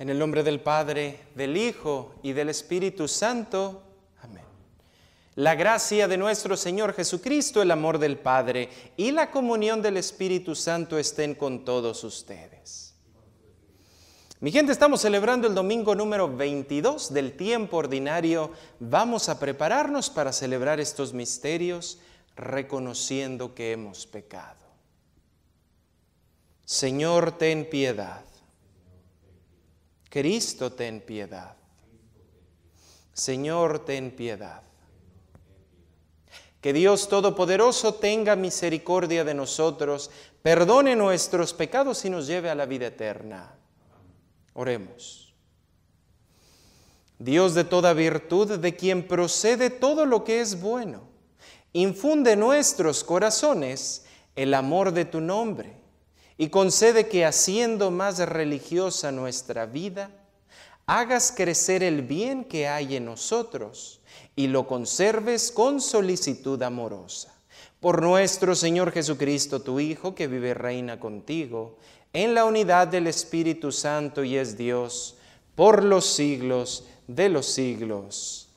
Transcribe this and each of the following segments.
En el nombre del Padre, del Hijo y del Espíritu Santo. Amén. La gracia de nuestro Señor Jesucristo, el amor del Padre y la comunión del Espíritu Santo estén con todos ustedes. Mi gente, estamos celebrando el domingo número 22 del tiempo ordinario. Vamos a prepararnos para celebrar estos misterios reconociendo que hemos pecado. Señor, ten piedad. Cristo, ten piedad. Señor, ten piedad. Que Dios Todopoderoso tenga misericordia de nosotros, perdone nuestros pecados y nos lleve a la vida eterna. Oremos. Dios de toda virtud, de quien procede todo lo que es bueno, infunde en nuestros corazones el amor de tu nombre y concede que haciendo más religiosa nuestra vida, hagas crecer el bien que hay en nosotros y lo conserves con solicitud amorosa. Por nuestro Señor Jesucristo, tu Hijo, que vive y reina contigo, en la unidad del Espíritu Santo y es Dios, por los siglos de los siglos.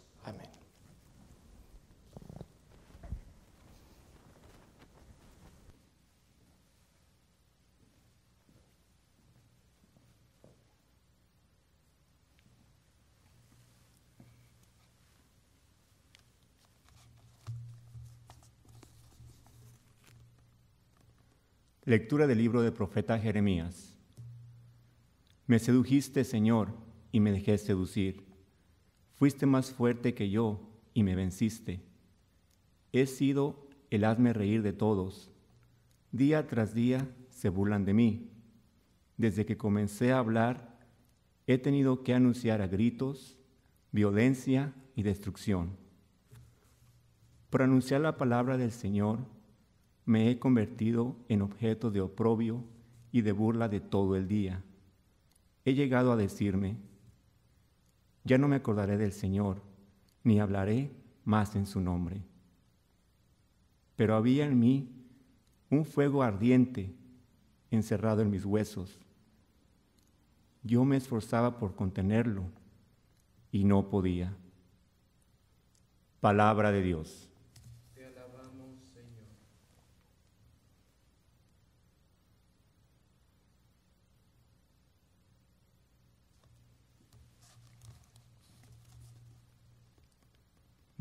Lectura del libro del profeta Jeremías. Me sedujiste, Señor, y me dejé seducir. Fuiste más fuerte que yo y me venciste. He sido el hazme reír de todos. Día tras día se burlan de mí. Desde que comencé a hablar, he tenido que anunciar a gritos violencia y destrucción. Pronunciar la palabra del Señor, me he convertido en objeto de oprobio y de burla de todo el día. He llegado a decirme, ya no me acordaré del Señor, ni hablaré más en su nombre. Pero había en mí un fuego ardiente encerrado en mis huesos. Yo me esforzaba por contenerlo y no podía. Palabra de Dios.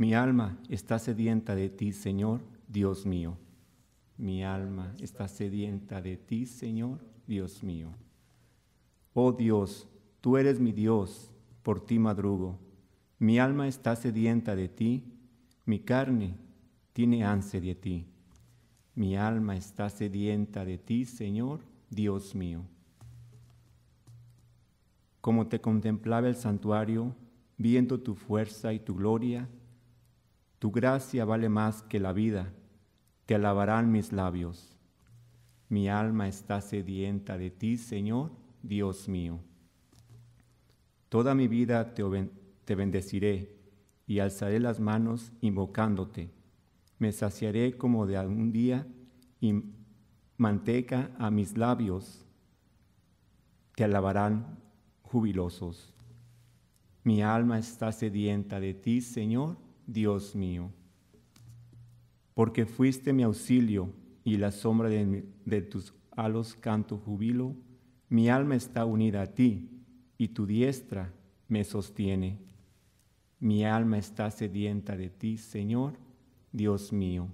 Mi alma está sedienta de ti, Señor, Dios mío. Mi alma está sedienta de ti, Señor, Dios mío. Oh Dios, tú eres mi Dios, por ti madrugo. Mi alma está sedienta de ti, mi carne tiene ansia de ti. Mi alma está sedienta de ti, Señor, Dios mío. Como te contemplaba el santuario, viendo tu fuerza y tu gloria, tu gracia vale más que la vida. Te alabarán mis labios. Mi alma está sedienta de ti, Señor, Dios mío. Toda mi vida te, bendeciré y alzaré las manos invocándote. Me saciaré como de algún día y manteca a mis labios. Te alabarán jubilosos. Mi alma está sedienta de ti, Señor, Dios mío, porque fuiste mi auxilio y la sombra de, tus alos canto jubilo, mi alma está unida a ti y tu diestra me sostiene. Mi alma está sedienta de ti, Señor, Dios mío.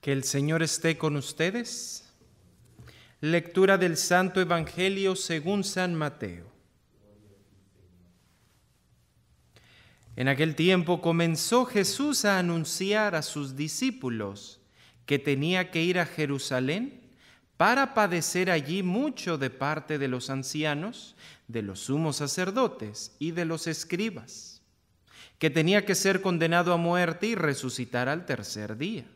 Que el Señor esté con ustedes. Lectura del Santo Evangelio según San Mateo. En aquel tiempo comenzó Jesús a anunciar a sus discípulos que tenía que ir a Jerusalén para padecer allí mucho de parte de los ancianos, de los sumos sacerdotes y de los escribas, que tenía que ser condenado a muerte y resucitar al tercer día.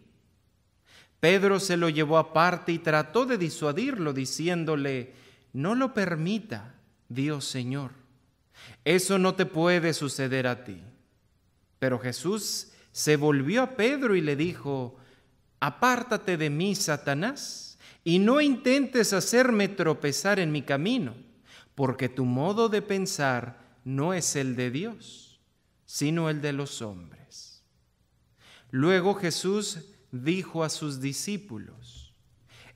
Pedro se lo llevó aparte y trató de disuadirlo diciéndole, no lo permita, Dios Señor, eso no te puede suceder a ti. Pero Jesús se volvió a Pedro y le dijo, apártate de mí, Satanás, y no intentes hacerme tropezar en mi camino, porque tu modo de pensar no es el de Dios, sino el de los hombres. Luego Jesús dijo a sus discípulos,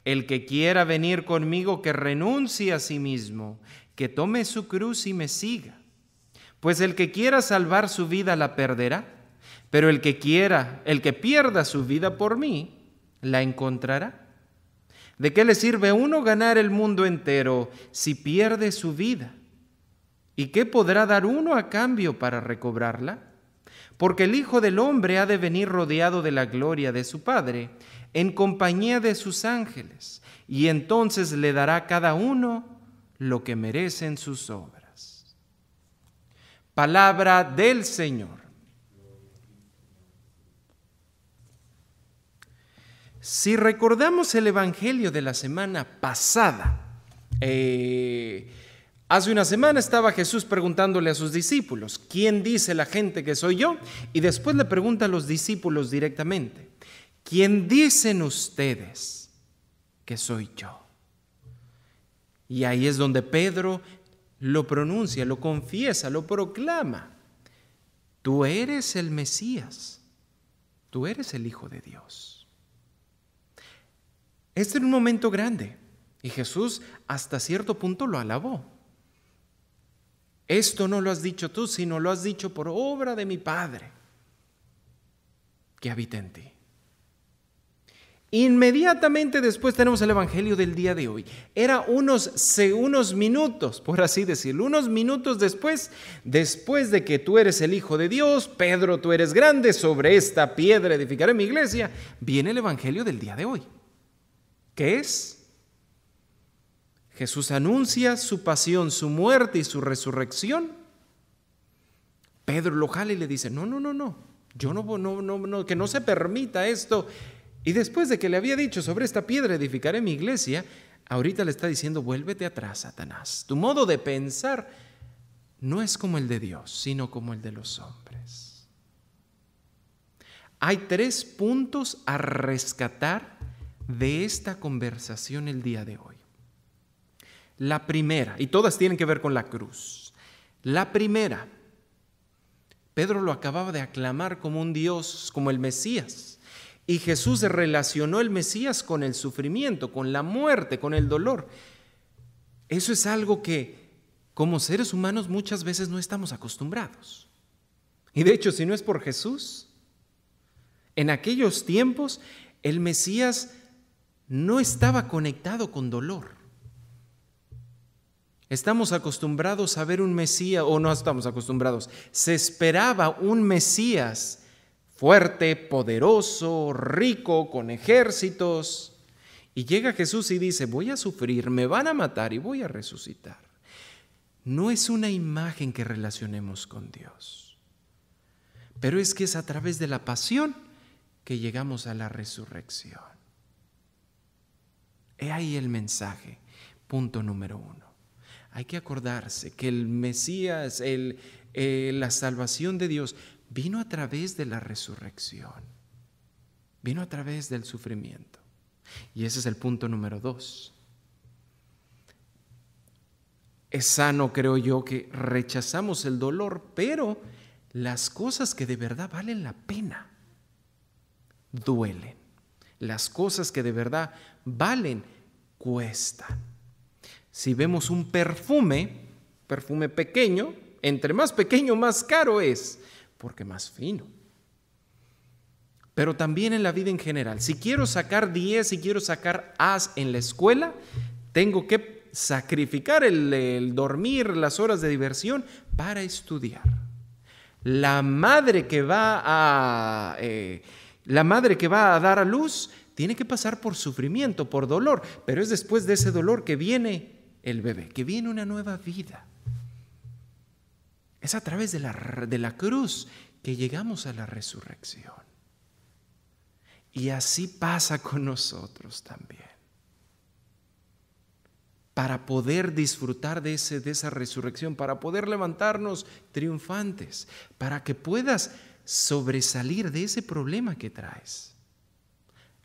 El que quiera venir conmigo, que renuncie a sí mismo, que tome su cruz y me siga. Pues el que quiera salvar su vida la perderá, pero el que quiera, el que pierda su vida por mí, la encontrará. ¿De qué le sirve uno ganar el mundo entero si pierde su vida? ¿Y qué podrá dar uno a cambio para recobrarla? porque el Hijo del Hombre ha de venir rodeado de la gloria de su Padre, en compañía de sus ángeles, y entonces le dará cada uno lo que merecen sus obras. Palabra del Señor. Si recordamos el Evangelio de la semana pasada, eh, Hace una semana estaba Jesús preguntándole a sus discípulos, ¿quién dice la gente que soy yo? Y después le pregunta a los discípulos directamente, ¿quién dicen ustedes que soy yo? Y ahí es donde Pedro lo pronuncia, lo confiesa, lo proclama. Tú eres el Mesías, tú eres el Hijo de Dios. Este era un momento grande y Jesús hasta cierto punto lo alabó. Esto no lo has dicho tú, sino lo has dicho por obra de mi Padre que habita en ti. Inmediatamente después tenemos el Evangelio del día de hoy. Era unos, unos minutos, por así decirlo, unos minutos después, después de que tú eres el Hijo de Dios, Pedro, tú eres grande, sobre esta piedra edificaré mi iglesia, viene el Evangelio del día de hoy, ¿Qué es Jesús anuncia su pasión, su muerte y su resurrección. Pedro lo jala y le dice, no, no, no, no, yo no, no, no, no, que no se permita esto. Y después de que le había dicho, sobre esta piedra edificaré mi iglesia, ahorita le está diciendo, vuélvete atrás, Satanás. Tu modo de pensar no es como el de Dios, sino como el de los hombres. Hay tres puntos a rescatar de esta conversación el día de hoy. La primera, y todas tienen que ver con la cruz. La primera, Pedro lo acababa de aclamar como un Dios, como el Mesías. Y Jesús relacionó el Mesías con el sufrimiento, con la muerte, con el dolor. Eso es algo que como seres humanos muchas veces no estamos acostumbrados. Y de hecho, si no es por Jesús, en aquellos tiempos el Mesías no estaba conectado con dolor. Estamos acostumbrados a ver un Mesías, o no estamos acostumbrados, se esperaba un Mesías fuerte, poderoso, rico, con ejércitos. Y llega Jesús y dice, voy a sufrir, me van a matar y voy a resucitar. No es una imagen que relacionemos con Dios, pero es que es a través de la pasión que llegamos a la resurrección. He ahí el mensaje, punto número uno hay que acordarse que el Mesías, el, eh, la salvación de Dios, vino a través de la resurrección, vino a través del sufrimiento. Y ese es el punto número dos. Es sano, creo yo, que rechazamos el dolor, pero las cosas que de verdad valen la pena duelen. Las cosas que de verdad valen cuestan. Si vemos un perfume, perfume pequeño, entre más pequeño más caro es, porque más fino. Pero también en la vida en general. Si quiero sacar 10, y quiero sacar as en la escuela, tengo que sacrificar el, dormir, las horas de diversión para estudiar. La madre que va a... Eh, la madre que va a dar a luz tiene que pasar por sufrimiento, por dolor, pero es después de ese dolor que viene el bebé, que viene una nueva vida. Es a través de la, de la cruz que llegamos a la resurrección. Y así pasa con nosotros también para poder disfrutar de, ese, de esa resurrección, para poder levantarnos triunfantes, para que puedas sobresalir de ese problema que traes.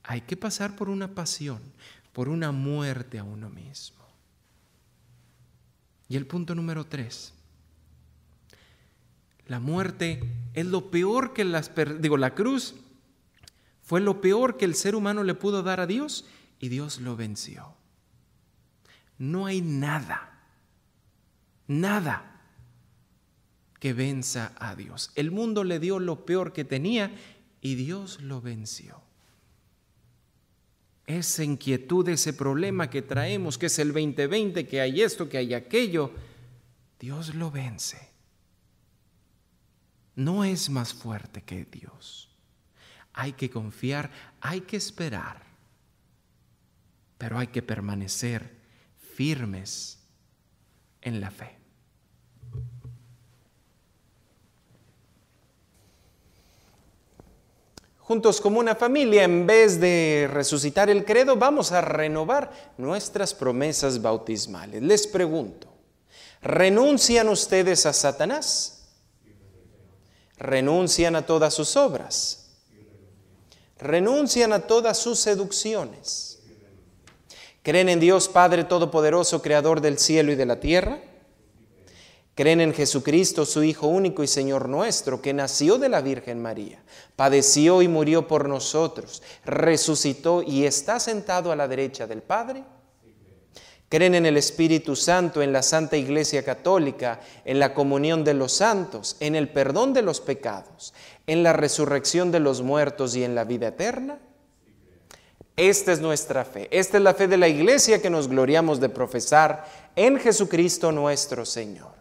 Hay que pasar por una pasión, por una muerte a uno mismo. Y el punto número tres, la muerte es lo peor que las, digo, la cruz fue lo peor que el ser humano le pudo dar a Dios y Dios lo venció. No hay nada, nada que venza a Dios. El mundo le dio lo peor que tenía y Dios lo venció esa inquietud, ese problema que traemos, que es el 2020, que hay esto, que hay aquello, Dios lo vence. No es más fuerte que Dios. Hay que confiar, hay que esperar, pero hay que permanecer firmes en la fe. Juntos como una familia, en vez de resucitar el credo, vamos a renovar nuestras promesas bautismales. Les pregunto, ¿renuncian ustedes a Satanás? ¿Renuncian a todas sus obras? ¿Renuncian a todas sus seducciones? ¿Creen en Dios Padre Todopoderoso, Creador del cielo y de la tierra? Creen en Jesucristo, su Hijo único y Señor nuestro, que nació de la Virgen María, padeció y murió por nosotros, resucitó y está sentado a la derecha del Padre. Creen en el Espíritu Santo, en la Santa Iglesia Católica, en la comunión de los santos, en el perdón de los pecados, en la resurrección de los muertos y en la vida eterna. Esta es nuestra fe. Esta es la fe de la Iglesia que nos gloriamos de profesar en Jesucristo nuestro Señor.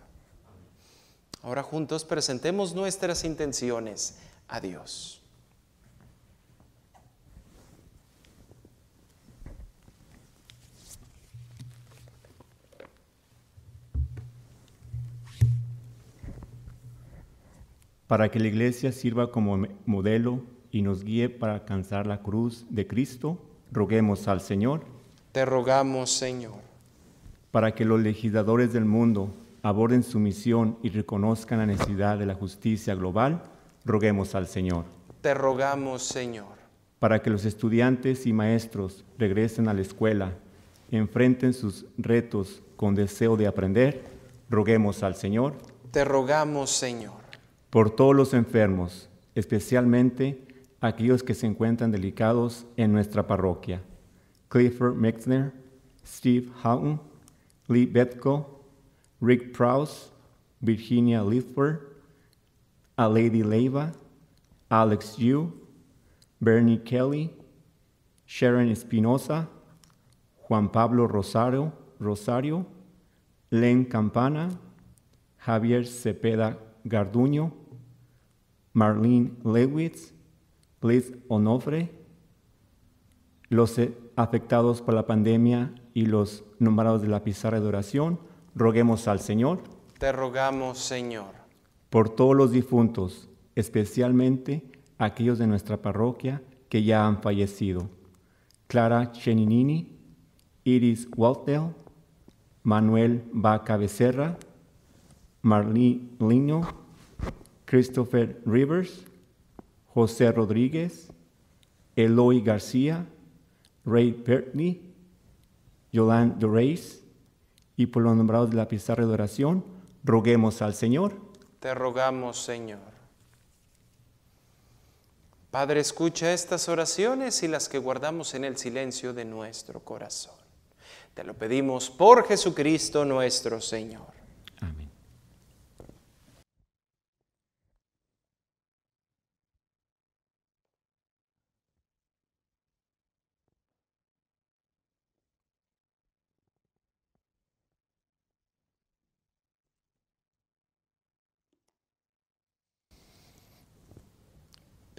Ahora juntos presentemos nuestras intenciones a Dios. para que la Iglesia sirva como modelo y nos guíe para alcanzar la cruz de Cristo, roguemos al Señor. Te rogamos, Señor. Para que los legisladores del mundo aborden su misión y reconozcan la necesidad de la justicia global, roguemos al Señor. Te rogamos, Señor. Para que los estudiantes y maestros regresen a la escuela, enfrenten sus retos con deseo de aprender, roguemos al Señor. Te rogamos, Señor. Por todos los enfermos, especialmente aquellos que se encuentran delicados en nuestra parroquia. Clifford Mexner, Steve Houghton, Lee Betko, Rick Prowse, Virginia Lithford, A Leiva, Alex Yu, Bernie Kelly, Sharon Espinosa, Juan Pablo Rosario, Rosario, Len Campana, Javier Cepeda Garduño, Marlene Lewitz, Liz Onofre, los afectados por la pandemia y los nombrados de la pizarra de oración, roguemos al Señor. Te rogamos, Señor. Por todos los difuntos, especialmente aquellos de nuestra parroquia que ya han fallecido. Clara Cheninini, Iris Waltdale, Manuel Baca Becerra, Marlene Lino, Christopher Rivers, José Rodríguez, Eloy García, Ray Pertney, Yolande Reyes, y por los nombrados de la pizarra de oración, roguemos al Señor. Te rogamos, Señor. Padre, escucha estas oraciones y las que guardamos en el silencio de nuestro corazón. Te lo pedimos por Jesucristo nuestro Señor.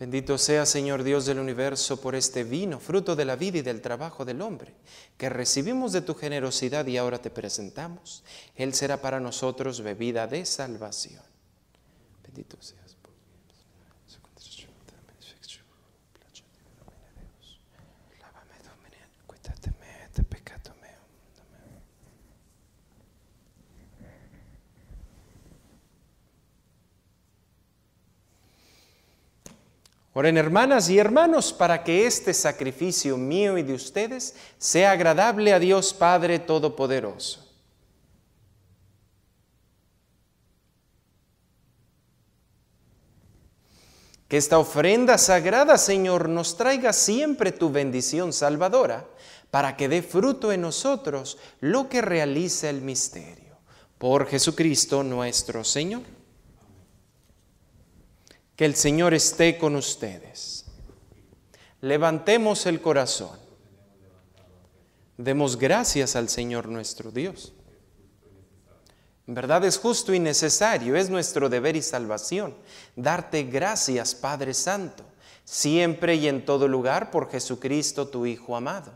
Bendito sea, Señor Dios del universo, por este vino, fruto de la vida y del trabajo del hombre, que recibimos de tu generosidad y ahora te presentamos. Él será para nosotros bebida de salvación. Bendito sea. Oren hermanas y hermanos para que este sacrificio mío y de ustedes sea agradable a Dios Padre Todopoderoso. Que esta ofrenda sagrada, Señor, nos traiga siempre tu bendición salvadora, para que dé fruto en nosotros lo que realiza el misterio. Por Jesucristo nuestro Señor. Que el Señor esté con ustedes. Levantemos el corazón. Demos gracias al Señor nuestro Dios. En verdad es justo y necesario, es nuestro deber y salvación, darte gracias, Padre Santo, siempre y en todo lugar por Jesucristo, tu Hijo amado.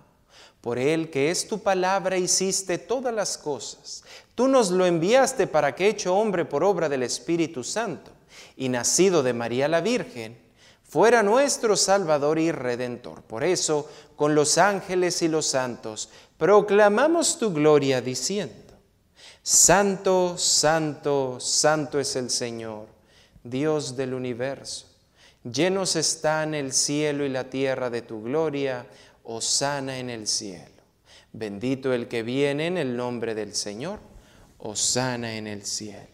Por Él que es tu palabra hiciste todas las cosas. Tú nos lo enviaste para que, hecho hombre por obra del Espíritu Santo, y nacido de María la Virgen, fuera nuestro Salvador y Redentor. Por eso, con los ángeles y los santos, proclamamos tu gloria diciendo, Santo, santo, santo es el Señor, Dios del universo. Llenos están el cielo y la tierra de tu gloria, sana en el cielo. Bendito el que viene en el nombre del Señor, sana en el cielo.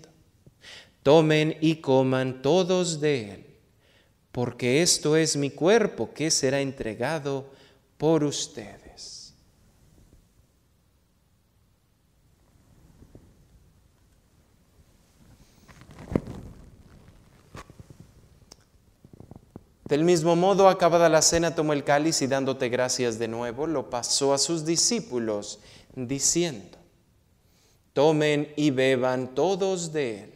Tomen y coman todos de él, porque esto es mi cuerpo que será entregado por ustedes. Del mismo modo, acabada la cena, tomó el cáliz y dándote gracias de nuevo, lo pasó a sus discípulos, diciendo, tomen y beban todos de él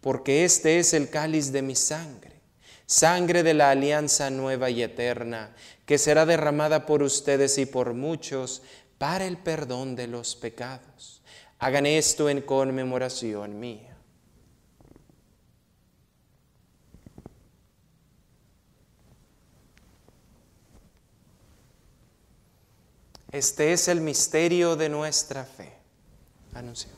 porque este es el cáliz de mi sangre, sangre de la alianza nueva y eterna, que será derramada por ustedes y por muchos para el perdón de los pecados. Hagan esto en conmemoración mía. Este es el misterio de nuestra fe. Anuncio.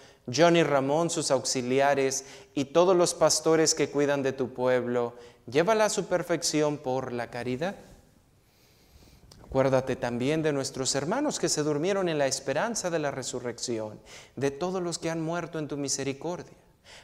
Johnny Ramón, sus auxiliares y todos los pastores que cuidan de tu pueblo, llévala a su perfección por la caridad. Acuérdate también de nuestros hermanos que se durmieron en la esperanza de la resurrección, de todos los que han muerto en tu misericordia.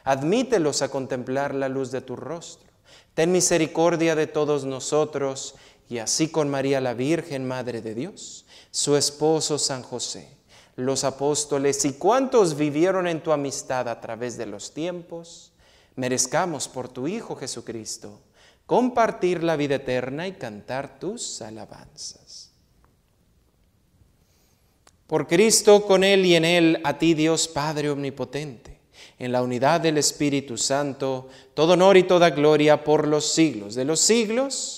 Admítelos a contemplar la luz de tu rostro. Ten misericordia de todos nosotros y así con María la Virgen, Madre de Dios, su esposo San José los apóstoles y cuantos vivieron en tu amistad a través de los tiempos, merezcamos por tu Hijo Jesucristo compartir la vida eterna y cantar tus alabanzas. Por Cristo, con Él y en Él, a ti Dios Padre Omnipotente, en la unidad del Espíritu Santo, todo honor y toda gloria por los siglos de los siglos.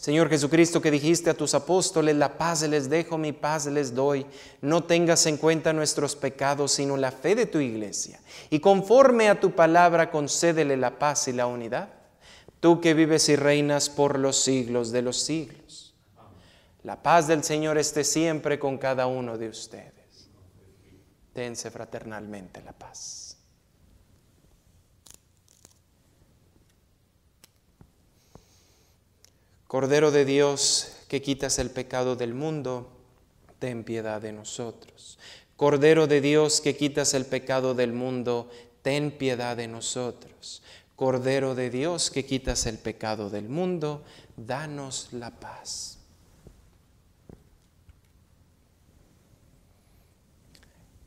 Señor Jesucristo, que dijiste a tus apóstoles, la paz les dejo, mi paz les doy. No tengas en cuenta nuestros pecados, sino la fe de tu iglesia. Y conforme a tu palabra, concédele la paz y la unidad. Tú que vives y reinas por los siglos de los siglos. La paz del Señor esté siempre con cada uno de ustedes. Tense fraternalmente la paz. Cordero de Dios, que quitas el pecado del mundo, ten piedad de nosotros. Cordero de Dios, que quitas el pecado del mundo, ten piedad de nosotros. Cordero de Dios, que quitas el pecado del mundo, danos la paz.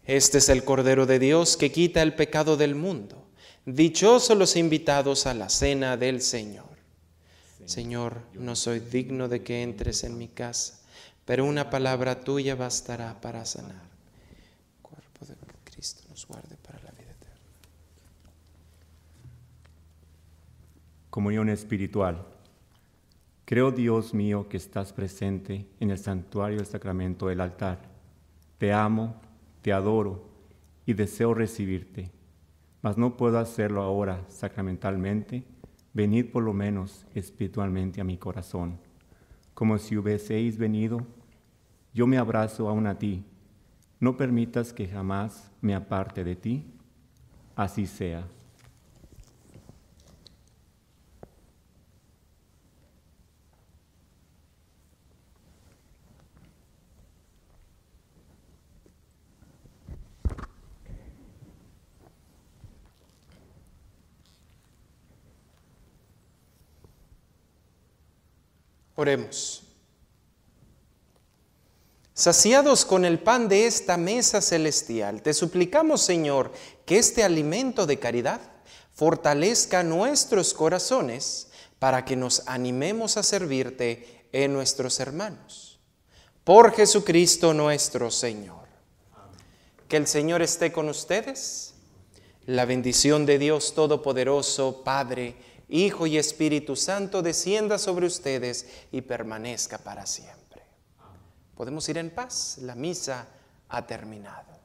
Este es el Cordero de Dios que quita el pecado del mundo. Dichosos los invitados a la cena del Señor. Señor, no soy digno de que entres en mi casa, pero una palabra tuya bastará para sanar. cuerpo de Cristo nos guarde para la vida eterna. Comunión espiritual. Creo, Dios mío, que estás presente en el santuario del sacramento del altar. Te amo, te adoro y deseo recibirte, mas no puedo hacerlo ahora sacramentalmente venid por lo menos espiritualmente a mi corazón. Como si hubieseis venido, yo me abrazo aún a ti. No permitas que jamás me aparte de ti. Así sea. Saciados con el pan de esta mesa celestial, te suplicamos, Señor, que este alimento de caridad fortalezca nuestros corazones para que nos animemos a servirte en nuestros hermanos. Por Jesucristo nuestro Señor. Que el Señor esté con ustedes. La bendición de Dios Todopoderoso, Padre, Hijo y Espíritu Santo, descienda sobre ustedes y permanezca para siempre. Podemos ir en paz, la misa ha terminado.